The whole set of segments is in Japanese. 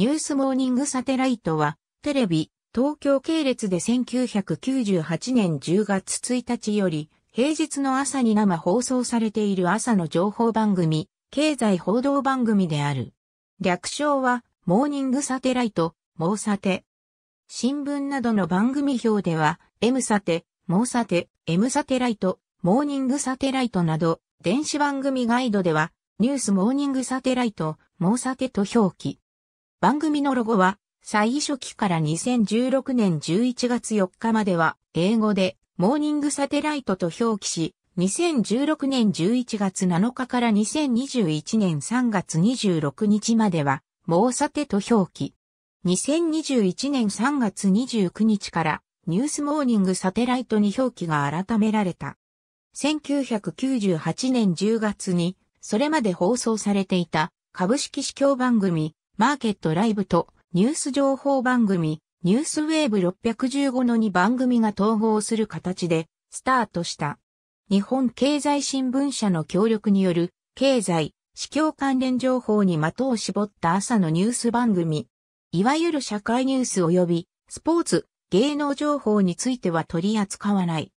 ニュースモーニングサテライトは、テレビ、東京系列で1998年10月1日より、平日の朝に生放送されている朝の情報番組、経済報道番組である。略称は、モーニングサテライト、モーサテ。新聞などの番組表では、M サテ、モーサテ、M サテライト、モーニングサテライトなど、電子番組ガイドでは、ニュースモーニングサテライト、モーサテと表記。番組のロゴは、最初期から2016年11月4日までは、英語で、モーニングサテライトと表記し、2016年11月7日から2021年3月26日までは、モーサテと表記。2021年3月29日から、ニュースモーニングサテライトに表記が改められた。1998年10月に、それまで放送されていた、株式市況番組、マーケットライブとニュース情報番組、ニュースウェーブ615の2番組が統合する形でスタートした。日本経済新聞社の協力による経済、市況関連情報に的を絞った朝のニュース番組。いわゆる社会ニュース及びスポーツ、芸能情報については取り扱わない。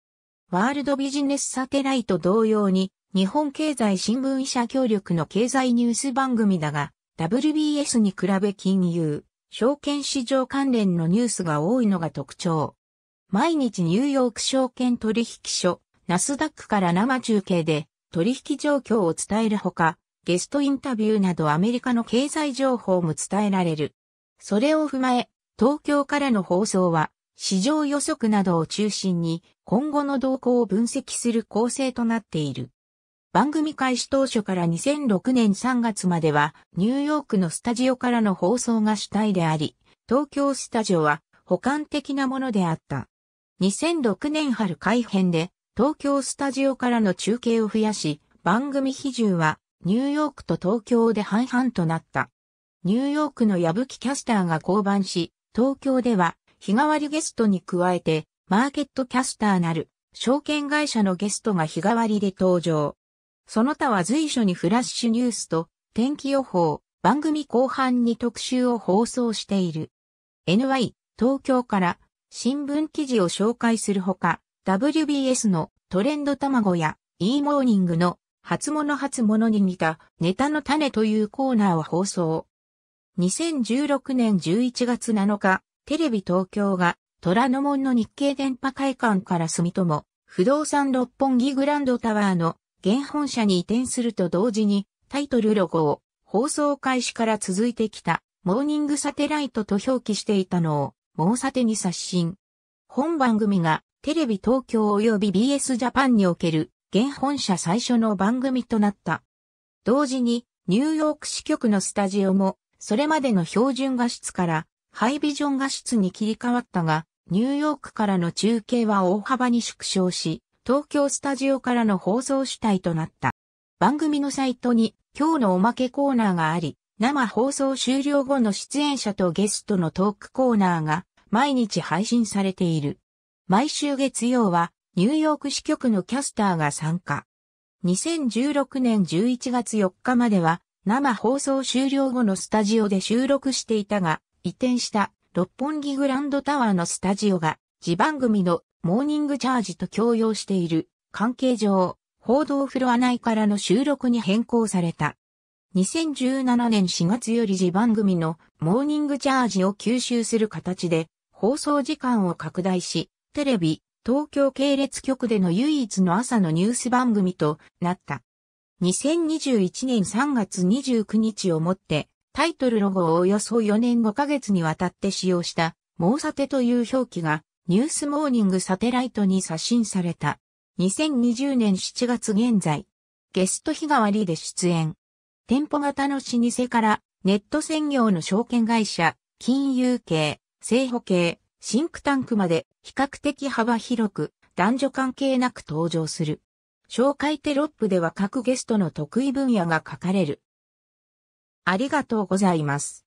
ワールドビジネスサテライト同様に日本経済新聞社協力の経済ニュース番組だが、WBS に比べ金融、証券市場関連のニュースが多いのが特徴。毎日ニューヨーク証券取引所、ナスダックから生中継で取引状況を伝えるほか、ゲストインタビューなどアメリカの経済情報も伝えられる。それを踏まえ、東京からの放送は、市場予測などを中心に今後の動向を分析する構成となっている。番組開始当初から2006年3月までは、ニューヨークのスタジオからの放送が主体であり、東京スタジオは補完的なものであった。2006年春改編で、東京スタジオからの中継を増やし、番組比重はニューヨークと東京で半々となった。ニューヨークの矢吹キャスターが降板し、東京では日替わりゲストに加えて、マーケットキャスターなる証券会社のゲストが日替わりで登場。その他は随所にフラッシュニュースと天気予報、番組後半に特集を放送している。NY 東京から新聞記事を紹介するほか、WBS のトレンド卵や e モーニングの初物初物に似たネタの種というコーナーを放送。2016年11月7日、テレビ東京が虎ノ門の日経電波会館から住友、不動産六本木グランドタワーの現本社に移転すると同時に、タイトルロゴを放送開始から続いてきた、モーニングサテライトと表記していたのを、モーサテに刷新。本番組が、テレビ東京及び BS ジャパンにおける、現本社最初の番組となった。同時に、ニューヨーク支局のスタジオも、それまでの標準画質から、ハイビジョン画質に切り替わったが、ニューヨークからの中継は大幅に縮小し、東京スタジオからの放送主体となった。番組のサイトに今日のおまけコーナーがあり、生放送終了後の出演者とゲストのトークコーナーが毎日配信されている。毎週月曜はニューヨーク支局のキャスターが参加。2016年11月4日までは生放送終了後のスタジオで収録していたが移転した六本木グランドタワーのスタジオが自番組のモーニングチャージと共用している関係上、報道フロア内からの収録に変更された。2017年4月より自番組のモーニングチャージを吸収する形で放送時間を拡大し、テレビ、東京系列局での唯一の朝のニュース番組となった。2021年3月29日をもってタイトルロゴをおよそ4年5ヶ月にわたって使用した、モーサテという表記がニュースモーニングサテライトに刷新された。2020年7月現在、ゲスト日替わりで出演。店舗型の老舗からネット専業の証券会社、金融系、政保系、シンクタンクまで比較的幅広く男女関係なく登場する。紹介テロップでは各ゲストの得意分野が書かれる。ありがとうございます。